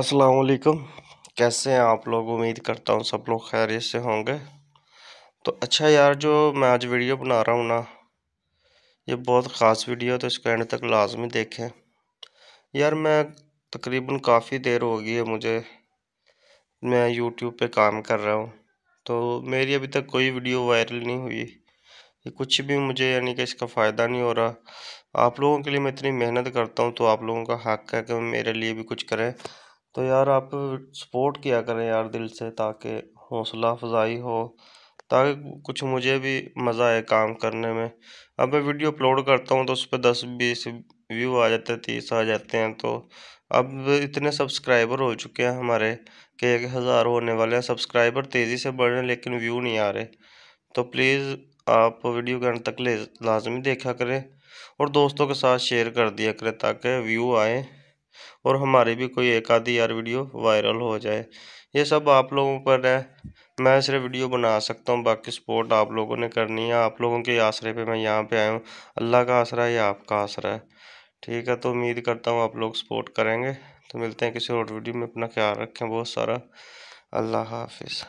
असलकम कैसे हैं आप लोग उम्मीद करता हूँ सब लोग खैरियत से होंगे तो अच्छा यार जो मैं आज वीडियो बना रहा हूँ ना ये बहुत ख़ास वीडियो तो इसको एंड तक लाजमी देखें यार मैं तकरीबन काफ़ी देर हो गई है मुझे मैं यूट्यूब पे काम कर रहा हूँ तो मेरी अभी तक कोई वीडियो वायरल नहीं हुई ये कुछ भी मुझे यानी कि इसका फ़ायदा नहीं हो रहा आप लोगों के लिए मैं इतनी मेहनत करता हूँ तो आप लोगों का हक है कि मेरे लिए भी कुछ करें तो यार आप सपोर्ट किया करें यार दिल से ताकि हौसला अफज़ाई हो ताकि कुछ मुझे भी मज़ा आए काम करने में अब मैं वीडियो अपलोड करता हूँ तो उस पर दस बीस व्यू आ जाते हैं तीस आ जाते हैं तो अब इतने सब्सक्राइबर हो चुके हैं हमारे कि एक हज़ार होने वाले हैं सब्सक्राइबर तेज़ी से बढ़ रहे हैं लेकिन व्यू नहीं आ रहे तो प्लीज़ आप वीडियो के अंत तक ले लाजमी देखा करें और दोस्तों के साथ शेयर कर दिया करें ताकि व्यू आए और हमारे भी कोई एक आधी यार वीडियो वायरल हो जाए ये सब आप लोगों पर है मैं सिर्फ वीडियो बना सकता हूँ बाकी सपोर्ट आप लोगों ने करनी है आप लोगों के आसरे पे मैं यहाँ पे आया हूँ अल्लाह का आसरा है या आपका आसरा है ठीक है तो उम्मीद करता हूँ आप लोग सपोर्ट करेंगे तो मिलते हैं किसी और वीडियो में अपना ख्याल रखें बहुत सारा अल्लाह हाफिज़